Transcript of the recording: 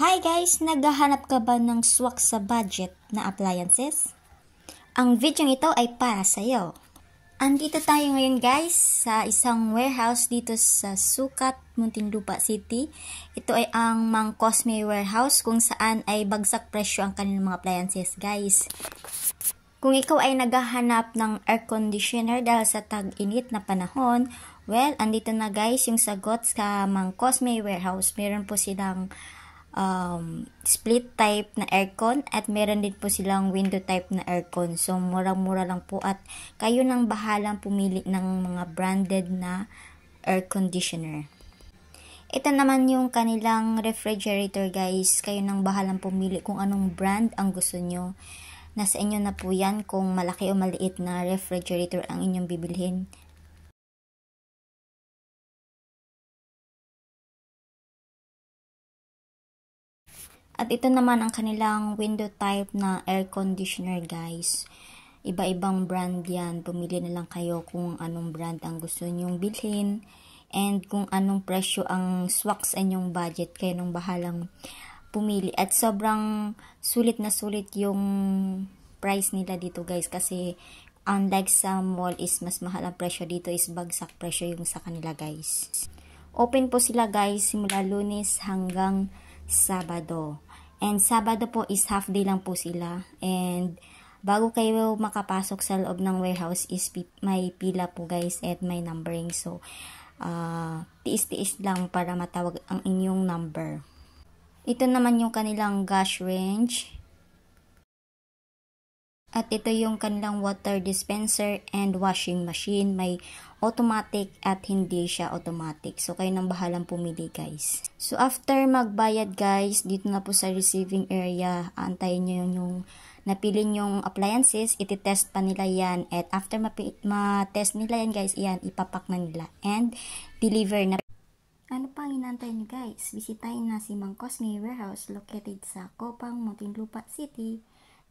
Hi guys! Naghahanap ka ba ng swak sa budget na appliances? Ang video ito ay para sa'yo. Andito tayo ngayon guys sa isang warehouse dito sa Sukat, Muntinlupa City. Ito ay ang Mang Cosme Warehouse kung saan ay bagsak presyo ang kanilang mga appliances guys. Kung ikaw ay naghahanap ng air conditioner dahil sa tag-init na panahon, well, andito na guys yung sagot sa Mang Cosme Warehouse. Meron po silang um, split type na aircon at meron din po silang window type na aircon. So, murang-mura lang po at kayo nang bahalang pumili ng mga branded na air conditioner. Ito naman yung kanilang refrigerator guys. Kayo nang bahalang pumili kung anong brand ang gusto nyo. Nasa inyo na po yan kung malaki o maliit na refrigerator ang inyong bibilhin. At ito naman ang kanilang window type na air conditioner guys. Iba-ibang brand yan. Pumili na lang kayo kung anong brand ang gusto nyong bilhin and kung anong presyo ang swak sa inyong budget. Kayo nung bahalang pumili. At sobrang sulit na sulit yung price nila dito guys kasi unlike sa mall is mas mahal ang presyo dito is bagsak presyo yung sa kanila guys. Open po sila guys simula lunes hanggang Sabado. And Sabado po is half day lang po sila. And bago kayo makapasok sa loob ng warehouse is may pila po guys at may numbering. So, uh, tiis-tiis lang para matawag ang inyong number. Ito naman yung kanilang gas range. At ito yung kanilang water dispenser and washing machine. May automatic at hindi siya automatic. So, kayo nang bahalang pumili guys. So, after magbayad guys, dito na po sa receiving area, antayin nyo yung, yung napili yung appliances. iti-test pa nila yan. At after ma-test nila yan guys, yan, ipapak na nila. And, deliver na. Ano pa ang inantay nyo guys? Bisitahin na si Mang Cosme Warehouse located sa Copang, Muntinlupa City.